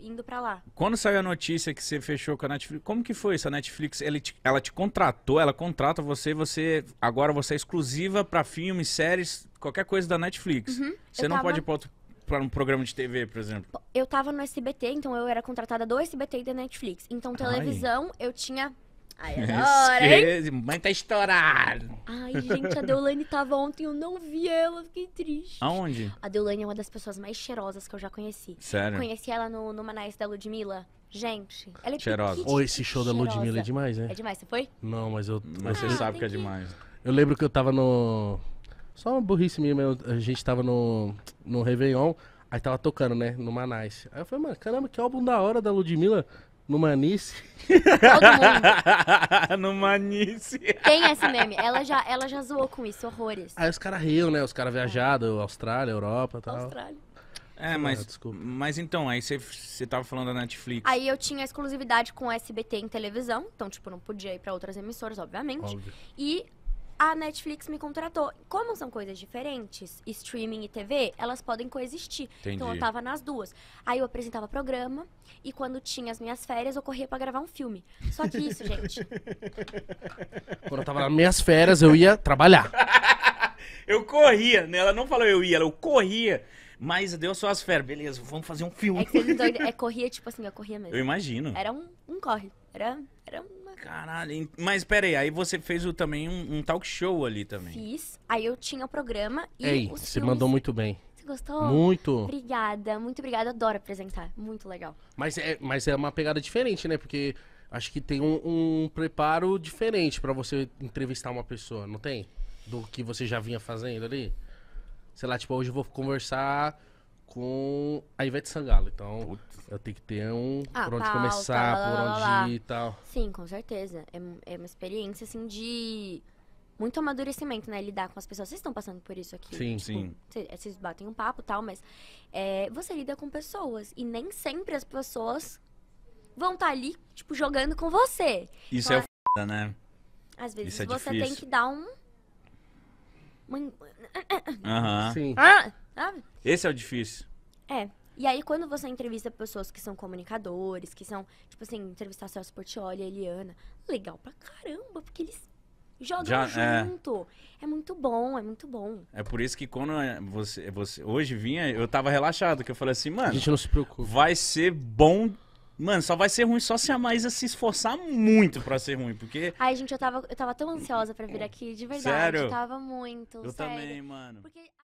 indo para lá. Quando saiu a notícia que você fechou com a Netflix, como que foi isso? A Netflix? Ela te, ela te contratou, ela contrata você, você agora você é exclusiva para filmes, séries, qualquer coisa da Netflix. Uhum, você não tava... pode ir pra, outro, pra um programa de TV, por exemplo. Eu tava no SBT, então eu era contratada do SBT e da Netflix. Então televisão Ai. eu tinha Ai, agora, Esquece, Mãe tá estourada. Ai, gente, a Deolane tava ontem, eu não vi ela, fiquei triste. Aonde? A Deolane é uma das pessoas mais cheirosas que eu já conheci. Sério? Conheci ela no, no manais da Ludmilla. Gente, ela é Cheirosa. Ou oh, esse show da Ludmilla é demais, né? É demais, você foi? Não, mas eu... Mas você sabe que é demais. Eu lembro que eu tava no... Só uma burrice minha, a gente tava no, no Réveillon, aí tava tocando, né, no manais. Aí eu falei, mano, caramba, que álbum da hora da Ludmilla. No Manice. Todo mundo. no Manice. Tem esse meme. Ela já, ela já zoou com isso, horrores. Aí os caras riam, né? Os caras viajados, Austrália, Europa e tal. Austrália. É, ah, mas, Desculpa. mas então, aí você tava falando da Netflix. Aí eu tinha exclusividade com o SBT em televisão, então, tipo, não podia ir para outras emissoras, obviamente. Óbvio. E a Netflix me contratou. Como são coisas diferentes, streaming e TV, elas podem coexistir. Entendi. Então eu tava nas duas. Aí eu apresentava programa e quando tinha as minhas férias, eu corria para gravar um filme. Só que isso, gente. Quando eu tava nas minhas férias, eu ia trabalhar. eu corria, né? Ela não falou eu ia, ela eu corria. Mas deu só as férias, beleza, vamos fazer um filme. É, que vocês é, é corria, tipo assim, eu corria mesmo. Eu imagino. Era um, um corre. Era, era um Caralho. Mas peraí, aí, você fez o, também um, um, talk show ali também. Fiz. Aí eu tinha o programa e. Ei, você filmes... mandou muito bem. Você gostou? Muito. Obrigada, muito obrigada. Adoro apresentar. Muito legal. Mas é, mas é uma pegada diferente, né? Porque acho que tem um, um preparo diferente para você entrevistar uma pessoa, não tem? Do que você já vinha fazendo ali? Sei lá, tipo, hoje eu vou conversar com a Ivete Sangalo. Então, Putz. eu tenho que ter um ah, por onde pauta, começar, lá, por onde lá, ir e tal. Sim, com certeza. É, é, uma experiência, assim, de muito amadurecimento, né? Lidar com as pessoas. Vocês estão passando por isso aqui. Sim, tipo, sim. É, vocês batem um papo e tal, mas é, você lida com pessoas. E nem sempre as pessoas vão estar tá ali, tipo, jogando com você. Isso então, é f... né? Às vezes é você difícil. tem que dar um Aham. Sim. Ah, Esse é o difícil. É. E aí, quando você entrevista pessoas que são comunicadores, que são, tipo assim, entrevistar Celso Portioli, Eliana, legal pra caramba, porque eles jogam Já, é. junto. É. é. muito bom, é muito bom. É por isso que quando é, você, é você hoje vinha, eu tava relaxado, que eu falei assim, mano, a gente não se preocupa. Vai ser bom Mano, só vai ser ruim só se a Maísa se esforçar muito pra ser ruim, porque. Ai, gente, eu tava, eu tava tão ansiosa pra vir aqui, de verdade. Sério? Eu tava muito. Eu sério. também, mano. Porque...